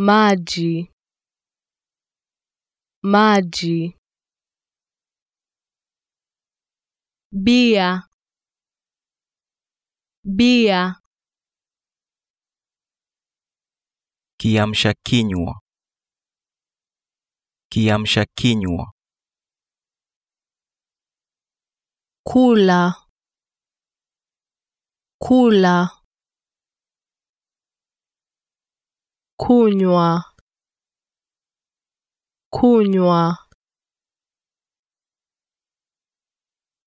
maji maji bia bia kiamsha kinywa kiamsha kinywa kula kula kunywa kunywa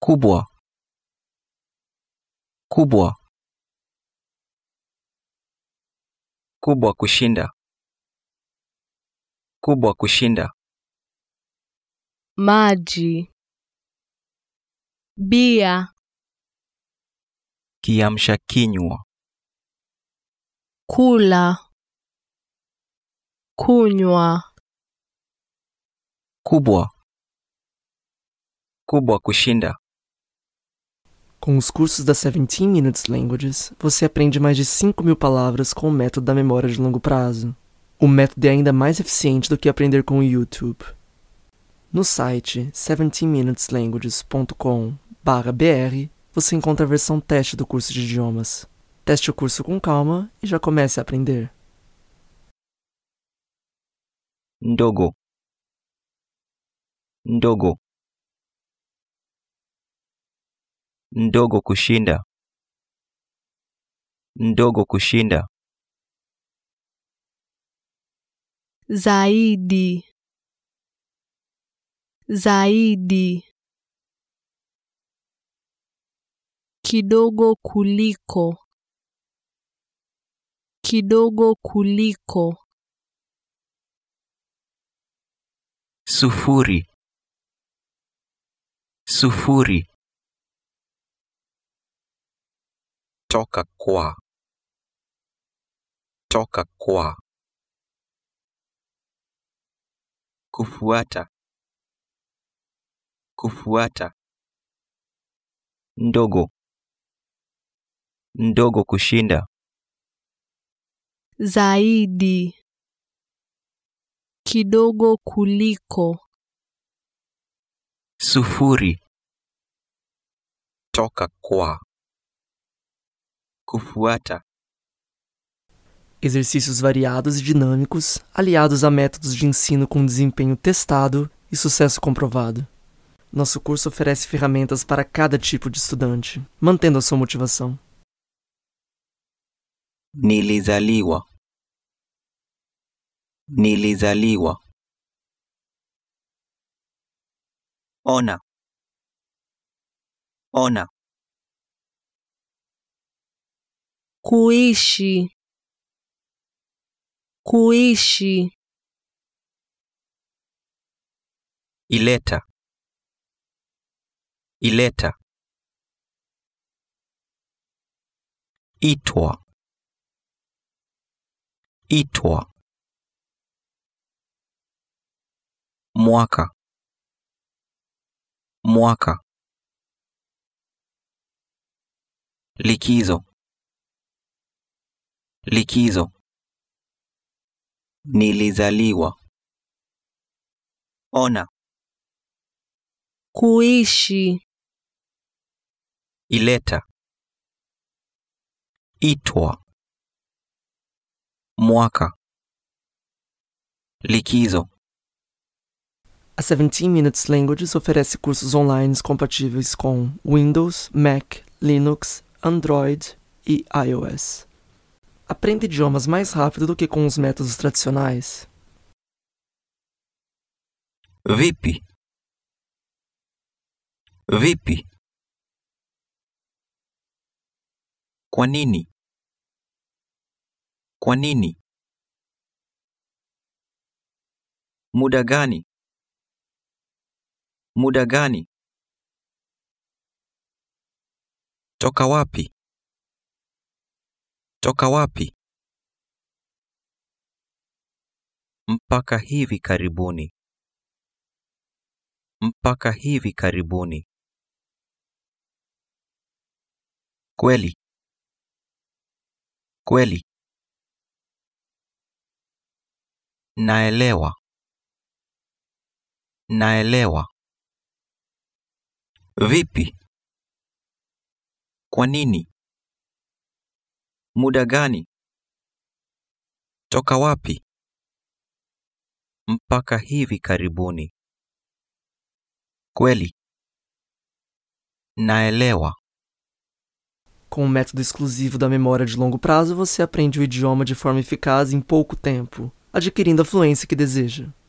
kubwa kubwa kubwa kushinda kubwa kushinda maji bia kiamsha kinywa kula kunywa kubwa kubwa kushinda com os cursos da 17 Minutes Languages, você aprende mais de 5 mil palavras com o método da memória de longo prazo. O método é ainda mais eficiente do que aprender com o YouTube. No site 17 br você encontra a versão teste do curso de idiomas. Teste o curso com calma e já comece a aprender. ndogo ndogo ndogo kushinda ndogo kushinda zaidi zaidi kidogo kuliko kidogo kuliko sufuri sufuri toka kwa toka kwa kufuata kufuata ndogo ndogo kushinda zaidi kidogo kuliko. Sufuri. Toka kwa. Kufuata. Exercícios variados e dinâmicos, aliados a métodos de ensino com desempenho testado e sucesso comprovado. Nosso curso oferece ferramentas para cada tipo de estudante, mantendo a sua motivação. Nilizaliwa. Nilizaliwa. Ona. Ona. Kuishi. Kuishi. Ileta. Ileta. Itwa. Itwa. mwaka mwaka likizo likizo nilizaliwa ona kuishi ileta itwa mwaka likizo A 17 Minutes Languages oferece cursos online compatíveis com Windows, Mac, Linux, Android e iOS. Aprenda idiomas mais rápido do que com os métodos tradicionais. VIP Vip. Quanini. Quanini. Mudagani. Muda gani? Toka wapi? Toka wapi? Mpaka hivi karibuni. Mpaka hivi karibuni. Kweli. Kweli. Naelewa. Naelewa. Vipi? Kwa nini? Muda gani? Toka wapi? Mpaka hivi karibuni. Kweli. Naelewa. Com um método exclusivo da memória de longo prazo, você aprende o idioma de forma eficaz em pouco tempo, adquirindo a fluência que deseja.